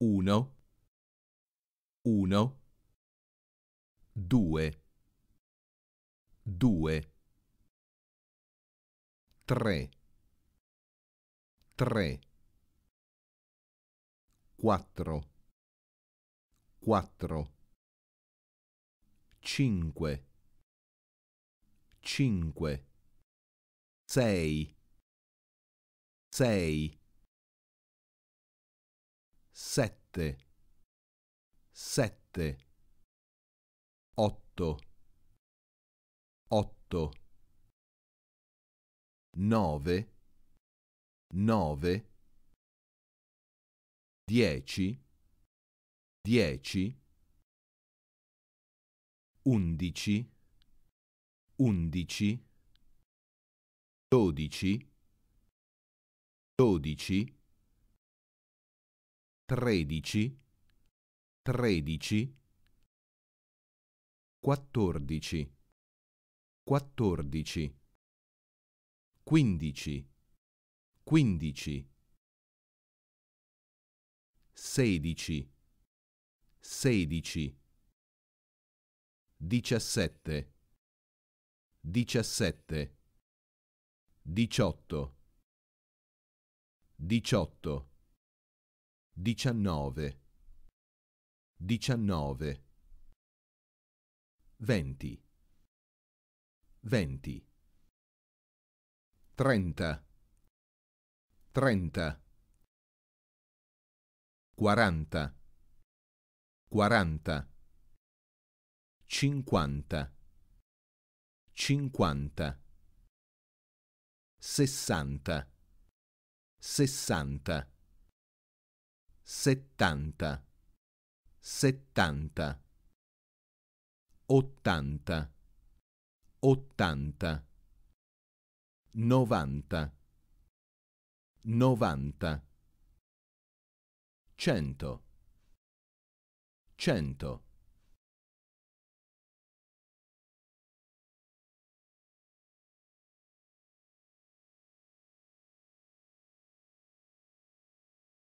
1 1 2 2 3 3 4 4 5 5 6 6 7 sette, sette, otto, otto, nove, nove, dieci, dieci, undici, undici, dodici, dodici, tredici, tredici, quattordici, quattordici, quindici, quindici, sedici, sedici, diciassette, diciassette, diciotto, diciotto diciannove, diciannove, venti, venti, trenta, trenta, quaranta, quaranta, cinquanta, cinquanta, sessanta, sessanta settanta, settanta, ottanta, ottanta, novanta, novanta, cento, cento.